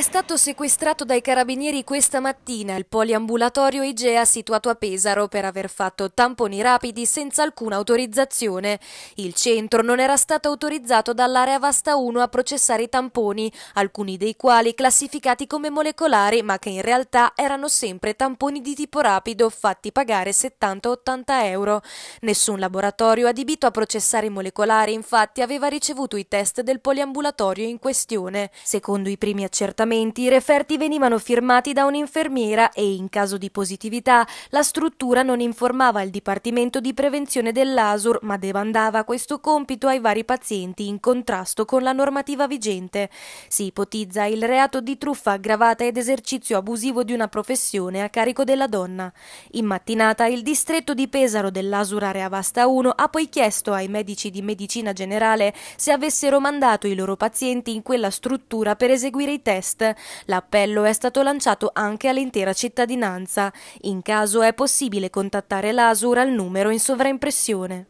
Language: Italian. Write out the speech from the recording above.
È stato sequestrato dai carabinieri questa mattina il poliambulatorio Igea situato a Pesaro per aver fatto tamponi rapidi senza alcuna autorizzazione. Il centro non era stato autorizzato dall'area Vasta 1 a processare i tamponi, alcuni dei quali classificati come molecolari ma che in realtà erano sempre tamponi di tipo rapido fatti pagare 70-80 euro. Nessun laboratorio adibito a processare i molecolari infatti aveva ricevuto i test del poliambulatorio in questione. Secondo i primi accertamenti mediamente i referti venivano firmati da un'infermiera e in caso di positività la struttura non informava il Dipartimento di Prevenzione dell'ASUR ma demandava questo compito ai vari pazienti in contrasto con la normativa vigente. Si ipotizza il reato di truffa aggravata ed esercizio abusivo di una professione a carico della donna. In mattinata il distretto di Pesaro dell'ASUR Area Vasta 1 ha poi chiesto ai medici di medicina generale se avessero mandato i loro pazienti in quella struttura per eseguire i test L'appello è stato lanciato anche all'intera cittadinanza. In caso è possibile contattare l'ASUR al numero in sovraimpressione.